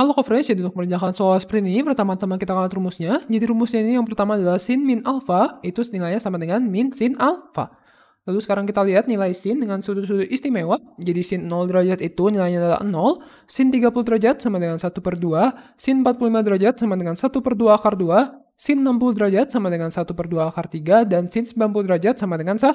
Halo coverage jadi untuk mengerjakan soal sprint ini pertama-tama kita akan rumusnya. Jadi rumusnya ini yang pertama adalah sin min alpha itu nilainya sama dengan min sin alpha. Lalu sekarang kita lihat nilai sin dengan sudut-sudut istimewa. Jadi sin 0 derajat itu nilainya adalah 0, sin 30 derajat sama dengan 1 per 2, sin 45 derajat sama dengan 1 per 2 akar 2, sin 60 derajat sama dengan 1 per 2 akar 3, dan sin 90 derajat sama dengan 1.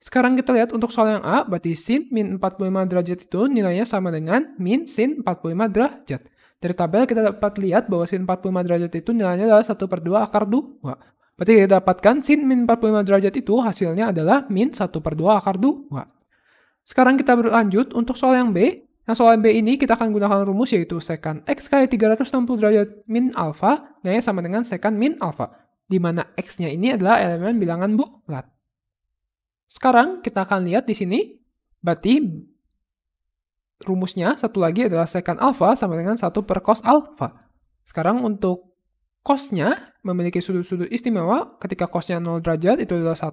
Sekarang kita lihat untuk soal yang A, berarti sin min 45 derajat itu nilainya sama dengan min sin 45 derajat. Dari tabel kita dapat lihat bahwa sin 45 derajat itu nilainya adalah 1 per 2 akar 2. Berarti kita dapatkan sin min 45 derajat itu hasilnya adalah min 1 per 2 akar 2. Sekarang kita berlanjut untuk soal yang B. Nah soal yang B ini kita akan gunakan rumus yaitu sekan x kali 360 derajat min alfa, nilainya sama dengan sekan min alfa. Di mana x-nya ini adalah elemen bilangan bulat. Sekarang kita akan lihat di sini, berarti rumusnya satu lagi adalah secant alpha sama dengan 1 per cos alpha. Sekarang untuk cosnya memiliki sudut-sudut istimewa ketika cosnya 0 derajat itu adalah 1,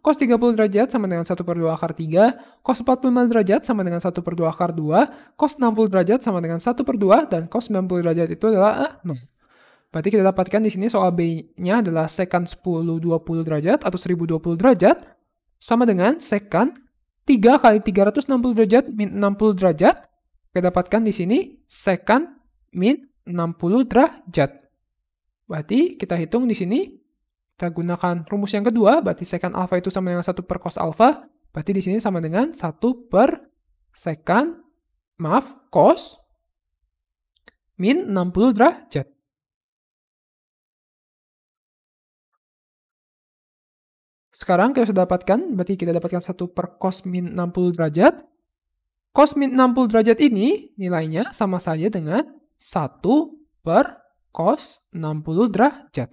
cos 30 derajat sama dengan 1 per 2 akar 3, cos 45 derajat sama dengan 1 per 2 akar 2, cos 60 derajat sama dengan 1 per 2, dan cos 90 derajat itu adalah 0. Eh, berarti kita dapatkan di sini soal B-nya adalah secant 10 20 derajat atau 1020 derajat, sama dengan sekan 3 kali 360 derajat min 60 derajat. Kita dapatkan di sini sekan min 60 derajat. Berarti kita hitung di sini, kita gunakan rumus yang kedua, berarti sekan alfa itu sama dengan 1 per cos alfa, berarti di sini sama dengan 1 per sekan, maaf, cos min 60 derajat. Sekarang kita sudah dapatkan, berarti kita dapatkan 1 per cos min 60 derajat. Cos min 60 derajat ini nilainya sama saja dengan 1 per cos 60 derajat.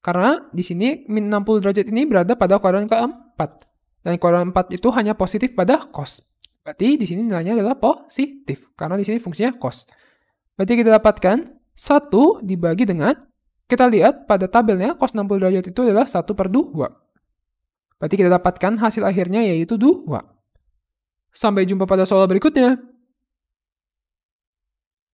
Karena di sini min 60 derajat ini berada pada kuadran keempat. Dan kuadran 4 itu hanya positif pada cos. Berarti di sini nilainya adalah positif. Karena di sini fungsinya cos. Berarti kita dapatkan 1 dibagi dengan kita lihat pada tabelnya, cos 60 derajat itu adalah 1 per 2. Berarti kita dapatkan hasil akhirnya yaitu 2. Sampai jumpa pada soal berikutnya.